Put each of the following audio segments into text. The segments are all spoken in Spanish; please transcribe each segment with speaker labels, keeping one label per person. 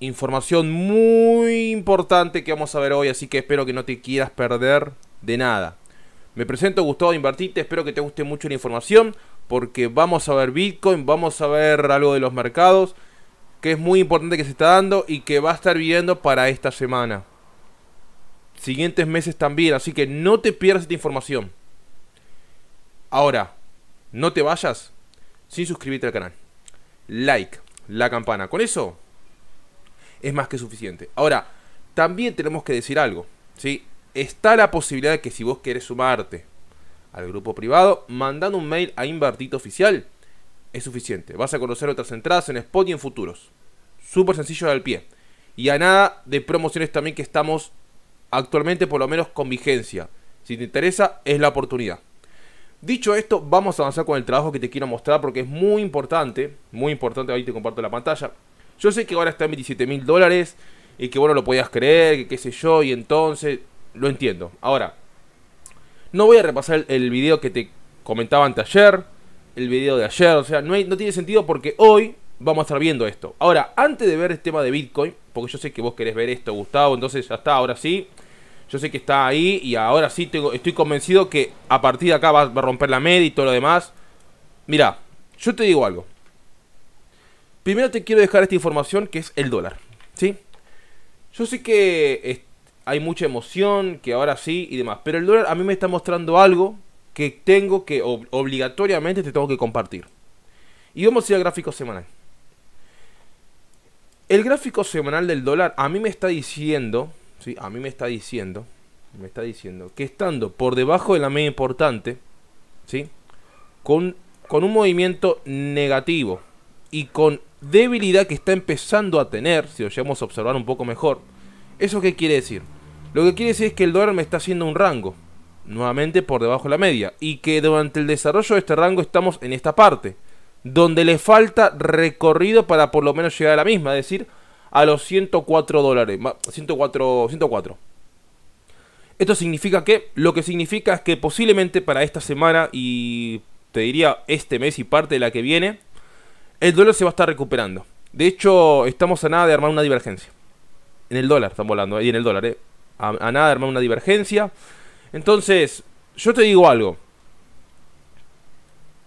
Speaker 1: información muy importante que vamos a ver hoy, así que espero que no te quieras perder de nada. Me presento Gustavo Invertite, espero que te guste mucho la información porque vamos a ver Bitcoin, vamos a ver algo de los mercados que es muy importante que se está dando y que va a estar viendo para esta semana. Siguientes meses también, así que no te pierdas esta información. Ahora, no te vayas sin suscribirte al canal. Like, la campana. Con eso es más que suficiente. Ahora, también tenemos que decir algo, ¿sí? Está la posibilidad de que si vos querés sumarte al grupo privado, mandando un mail a Invertito Oficial es suficiente. Vas a conocer otras entradas en Spot y en futuros. Súper sencillo al pie. Y a nada de promociones también que estamos actualmente por lo menos con vigencia. Si te interesa, es la oportunidad. Dicho esto, vamos a avanzar con el trabajo que te quiero mostrar porque es muy importante. Muy importante, ahí te comparto la pantalla. Yo sé que ahora está en 27 mil dólares y que bueno, lo podías creer, que qué sé yo, y entonces lo entiendo. Ahora, no voy a repasar el video que te comentaba antes ayer, el video de ayer, o sea, no, tiene sentido porque hoy vamos a estar viendo esto. Ahora, antes de ver el tema de Bitcoin, porque yo sé que vos querés ver esto, Gustavo, entonces ya está, ahora sí. Yo sé que está ahí y ahora sí tengo, estoy convencido que a partir de acá va, a romper la media y todo lo demás. Mira, yo te digo algo. Primero te quiero dejar esta información que es el dólar. ¿Sí? Yo sé que hay mucha emoción, que ahora sí y demás, pero el dólar a mí me está mostrando algo que tengo que obligatoriamente te tengo que compartir. Y vamos a ir al gráfico semanal. El gráfico semanal del dólar a mí me está diciendo, ¿sí? a mí me está diciendo, me está diciendo que estando por debajo de la media importante, ¿sí? con, con un movimiento negativo, y con debilidad que está empezando a tener, si lo llegamos a observar un poco mejor, ¿eso qué quiere decir? Lo que quiere decir es que el dólar me está haciendo un rango, nuevamente por debajo de la media, y que durante el desarrollo de este rango estamos en esta parte, donde le falta recorrido para por lo menos llegar a la misma, es decir, a los 104 dólares, 104, 104. Esto significa que, lo que significa es que posiblemente para esta semana y te diría este mes y parte de la que viene, el dólar se va a estar recuperando. De hecho, estamos a nada de armar una divergencia. En el dólar, estamos hablando, ahí en el dólar, ¿eh? A, nada de armar una divergencia. Entonces, yo te digo algo.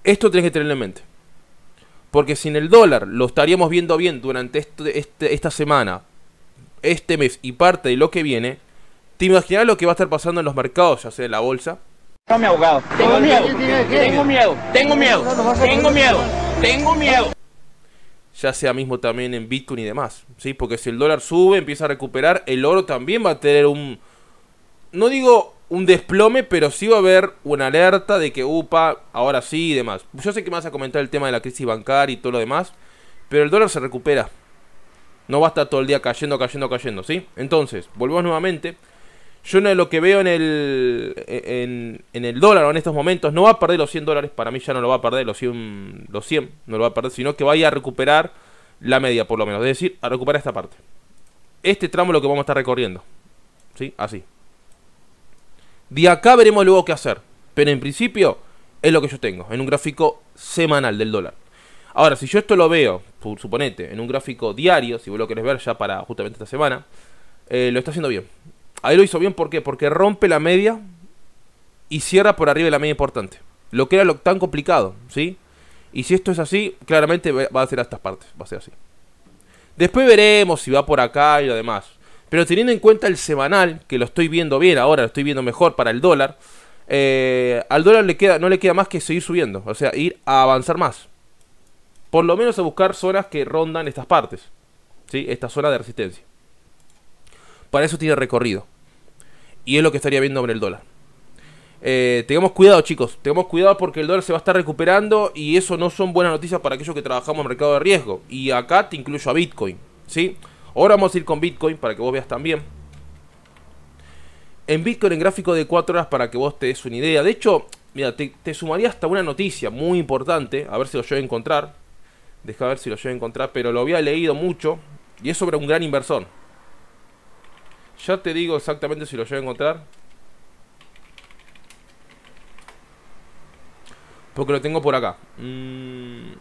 Speaker 1: Esto tenés que tenerlo en mente. Porque sin el dólar lo estaríamos viendo bien durante este, esta semana, este mes y parte de lo que viene, ¿te imaginas lo que va a estar pasando en los mercados, ya sea en la bolsa? No abogado? Tengo miedo. Tengo miedo. Tengo miedo. Tengo miedo. Tengo miedo ya sea mismo también en Bitcoin y demás, ¿sí? Porque si el dólar sube, empieza a recuperar, el oro también va a tener un, no digo un desplome, pero sí va a haber una alerta de que, upa, ahora sí y demás. Yo sé que me vas a comentar el tema de la crisis bancaria y todo lo demás, pero el dólar se recupera. No va a estar todo el día cayendo, cayendo, cayendo, ¿sí? Entonces, volvemos nuevamente yo lo que veo en el, en, el dólar en estos momentos, no va a perder los 100 dólares, para mí ya no lo va a perder los 100, los 100 no lo va a perder, sino que vaya a recuperar la media por lo menos, es decir, a recuperar esta parte. Este tramo es lo que vamos a estar recorriendo, ¿sí? Así. De acá veremos luego qué hacer, pero en principio es lo que yo tengo, en un gráfico semanal del dólar. Ahora, si yo esto lo veo, suponete, en un gráfico diario, si vos lo querés ver ya para justamente esta semana, eh, lo está haciendo bien ahí lo hizo bien, ¿por qué? Porque rompe la media y cierra por arriba de la media importante. Lo que era lo tan complicado, ¿sí? Y si esto es así, claramente va a ser a estas partes, va a ser así. Después veremos si va por acá y lo demás. Pero teniendo en cuenta el semanal, que lo estoy viendo bien ahora, lo estoy viendo mejor para el dólar, eh, al dólar le queda, no le queda más que seguir subiendo, o sea, ir a avanzar más. Por lo menos a buscar zonas que rondan estas partes, ¿sí? Esta zona de resistencia. Para eso tiene recorrido. Y es lo que estaría viendo sobre el dólar. Eh, tengamos cuidado, chicos. Tengamos cuidado porque el dólar se va a estar recuperando y eso no son buenas noticias para aquellos que trabajamos en mercado de riesgo. Y acá te incluyo a Bitcoin, ¿sí? Ahora vamos a ir con Bitcoin para que vos veas también. En Bitcoin, en gráfico de 4 horas para que vos te des una idea. De hecho, mira, te, te sumaría hasta una noticia muy importante. A ver si lo llevo a encontrar. Deja ver si lo llevo a encontrar, pero lo había leído mucho. Y es sobre un gran inversor. Ya te digo exactamente si lo llevo a encontrar. Porque lo tengo por acá. Mm.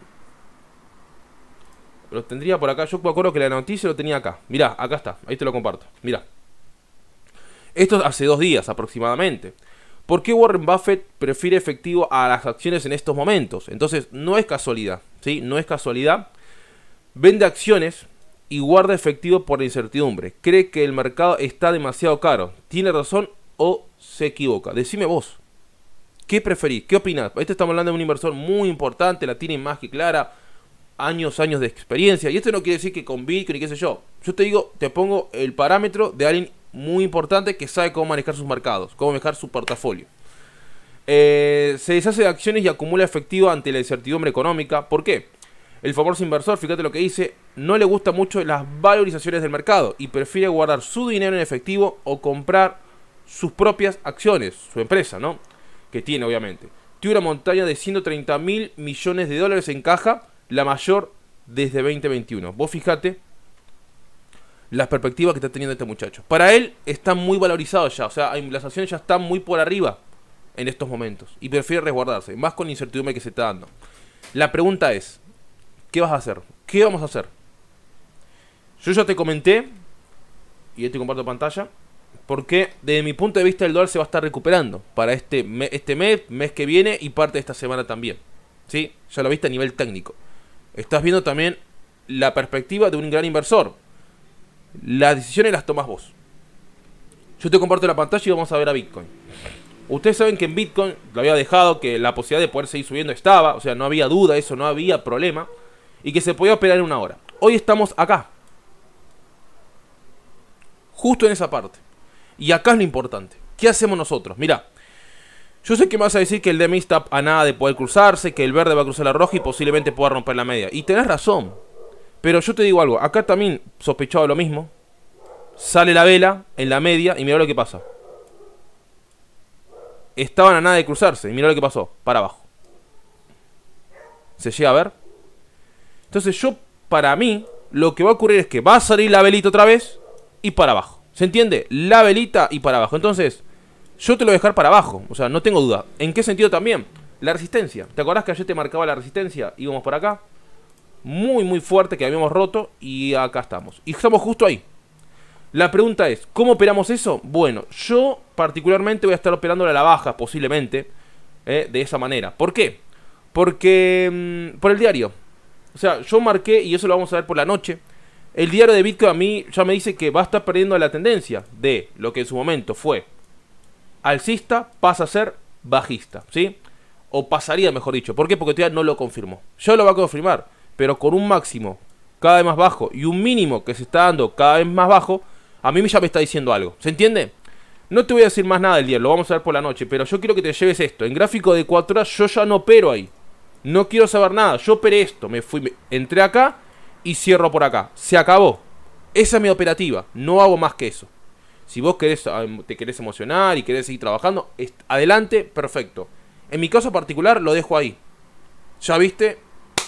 Speaker 1: Lo tendría por acá. Yo me acuerdo que la noticia lo tenía acá. Mirá, acá está. Ahí te lo comparto. Mirá. Esto hace dos días aproximadamente. ¿Por qué Warren Buffett prefiere efectivo a las acciones en estos momentos? Entonces, no es casualidad. ¿sí? No es casualidad. Vende acciones y guarda efectivo por la incertidumbre. Cree que el mercado está demasiado caro. ¿Tiene razón o se equivoca? Decime vos. ¿Qué preferís? ¿Qué opinás? Esto estamos hablando de un inversor muy importante, la tiene más que clara, años, años de experiencia. Y esto no quiere decir que con Bitcoin y qué sé yo. Yo te digo, te pongo el parámetro de alguien muy importante que sabe cómo manejar sus mercados, cómo manejar su portafolio. Eh, se deshace de acciones y acumula efectivo ante la incertidumbre económica. ¿Por qué? el famoso inversor, fíjate lo que dice, no le gusta mucho las valorizaciones del mercado y prefiere guardar su dinero en efectivo o comprar sus propias acciones, su empresa, ¿no? Que tiene, obviamente. Tiene una montaña de 130 mil millones de dólares en caja, la mayor desde 2021. Vos fíjate las perspectivas que está teniendo este muchacho. Para él está muy valorizado ya, o sea, las acciones ya están muy por arriba en estos momentos y prefiere resguardarse, más con incertidumbre que se está dando. La pregunta es, ¿Qué vas a hacer? ¿Qué vamos a hacer? Yo ya te comenté, y yo te este comparto pantalla, porque desde mi punto de vista el dólar se va a estar recuperando para este, mes, este mes, mes que viene y parte de esta semana también. ¿Sí? Ya lo viste a nivel técnico. Estás viendo también la perspectiva de un gran inversor. Las decisiones las tomas vos. Yo te comparto la pantalla y vamos a ver a Bitcoin. Ustedes saben que en Bitcoin lo había dejado que la posibilidad de poder seguir subiendo estaba, o sea, no había duda, eso no había problema y que se podía operar en una hora. Hoy estamos acá. Justo en esa parte. Y acá es lo importante. ¿Qué hacemos nosotros? Mira, Yo sé que me vas a decir que el de está a nada de poder cruzarse, que el verde va a cruzar la roja y posiblemente pueda romper la media. Y tenés razón. Pero yo te digo algo, acá también sospechaba lo mismo. Sale la vela en la media y mira lo que pasa. Estaban a nada de cruzarse Mira lo que pasó, para abajo. ¿Se llega a ver? Entonces yo, para mí, lo que va a ocurrir es que va a salir la velita otra vez y para abajo. ¿Se entiende? La velita y para abajo. Entonces, yo te lo voy a dejar para abajo. O sea, no tengo duda. ¿En qué sentido también? La resistencia. ¿Te acordás que ayer te marcaba la resistencia? Íbamos por acá. Muy, muy fuerte que habíamos roto. Y acá estamos. Y estamos justo ahí. La pregunta es, ¿cómo operamos eso? Bueno, yo particularmente voy a estar operando a la baja, posiblemente. Eh, de esa manera. ¿Por qué? Porque... Mm, por el diario. O sea, yo marqué, y eso lo vamos a ver por la noche, el diario de Bitcoin a mí ya me dice que va a estar perdiendo la tendencia de lo que en su momento fue alcista, pasa a ser bajista, ¿sí? O pasaría, mejor dicho. ¿Por qué? Porque todavía no lo confirmó. Yo lo va a confirmar, pero con un máximo cada vez más bajo y un mínimo que se está dando cada vez más bajo, a mí ya me está diciendo algo. ¿Se entiende? No te voy a decir más nada el día, lo vamos a ver por la noche, pero yo quiero que te lleves esto. En gráfico de 4 horas yo ya no opero ahí. No quiero saber nada. Yo operé esto. Me fui, entré acá y cierro por acá. Se acabó. Esa es mi operativa. No hago más que eso. Si vos querés, ah, em, te querés emocionar y querés seguir trabajando, adelante, perfecto. En mi caso particular lo dejo ahí. Ya viste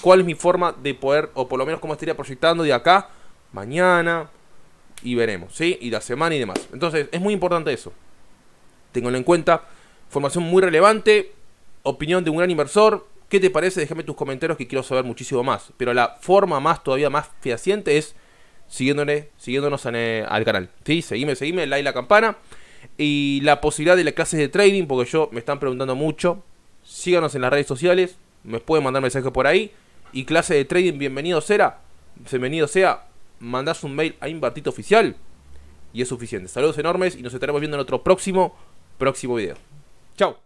Speaker 1: cuál es mi forma de poder, o por lo menos cómo estaría proyectando de acá, mañana, y veremos, Y la semana y demás. Entonces, es muy importante eso. Tenganlo en cuenta. Formación muy relevante. Opinión de un gran inversor. ¿Qué te parece? Déjame tus comentarios que quiero saber muchísimo más. Pero la forma más, todavía más fehaciente es siguiéndole, siguiéndonos eh, al canal. ¿Sí? Seguime, seguime, like la campana. Y la posibilidad de las clases de trading, porque yo me están preguntando mucho. Síganos en las redes sociales, me pueden mandar mensajes por ahí. Y clase de trading, bienvenido sea. Bienvenido sea. Mandás un mail a Invertito Oficial. Y es suficiente. Saludos enormes y nos estaremos viendo en otro próximo, próximo video. Chao.